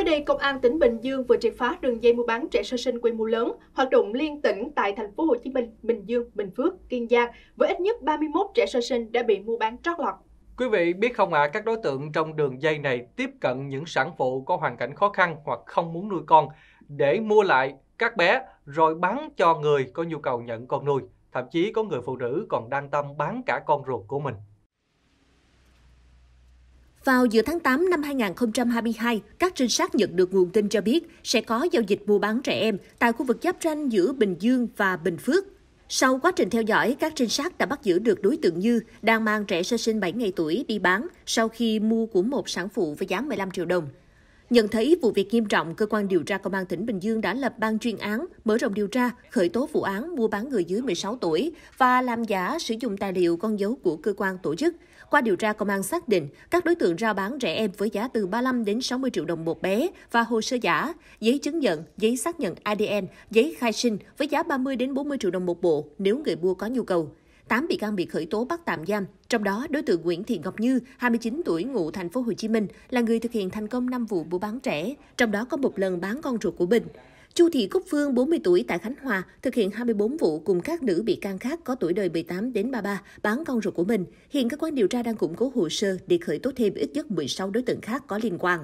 Mới đây, Công an tỉnh Bình Dương vừa triệt phá đường dây mua bán trẻ sơ sinh quy mô lớn, hoạt động liên tỉnh tại thành phố Hồ Chí Minh, Bình Dương, Bình Phước, Kiên Giang với ít nhất 31 trẻ sơ sinh đã bị mua bán trót lọt. Quý vị biết không ạ, à, các đối tượng trong đường dây này tiếp cận những sản phụ có hoàn cảnh khó khăn hoặc không muốn nuôi con để mua lại các bé rồi bán cho người có nhu cầu nhận con nuôi. Thậm chí có người phụ nữ còn đang tâm bán cả con ruột của mình. Vào giữa tháng 8 năm 2022, các trinh sát nhận được nguồn tin cho biết sẽ có giao dịch mua bán trẻ em tại khu vực giáp ranh giữa Bình Dương và Bình Phước. Sau quá trình theo dõi, các trinh sát đã bắt giữ được đối tượng Như đang mang trẻ sơ sinh 7 ngày tuổi đi bán sau khi mua của một sản phụ với giá 15 triệu đồng. Nhận thấy vụ việc nghiêm trọng, cơ quan điều tra công an tỉnh Bình Dương đã lập ban chuyên án, mở rộng điều tra, khởi tố vụ án mua bán người dưới 16 tuổi và làm giả sử dụng tài liệu con dấu của cơ quan tổ chức. Qua điều tra, công an xác định các đối tượng rao bán trẻ em với giá từ 35 đến 60 triệu đồng một bé và hồ sơ giả, giấy chứng nhận, giấy xác nhận ADN, giấy khai sinh với giá 30 đến 40 triệu đồng một bộ nếu người mua có nhu cầu. 8 bị can bị khởi tố bắt tạm giam, trong đó đối tượng Nguyễn Thị Ngọc Như, 29 tuổi, ngụ thành phố Hồ Chí Minh, là người thực hiện thành công 5 vụ buôn bán trẻ, trong đó có một lần bán con ruột của Bình. Chu Thị Cúc Phương, 40 tuổi tại Khánh Hòa, thực hiện 24 vụ cùng các nữ bị can khác có tuổi đời 18 đến 33 bán con ruột của mình. Hiện cơ quan điều tra đang củng cố hồ sơ để khởi tố thêm ít nhất 16 đối tượng khác có liên quan.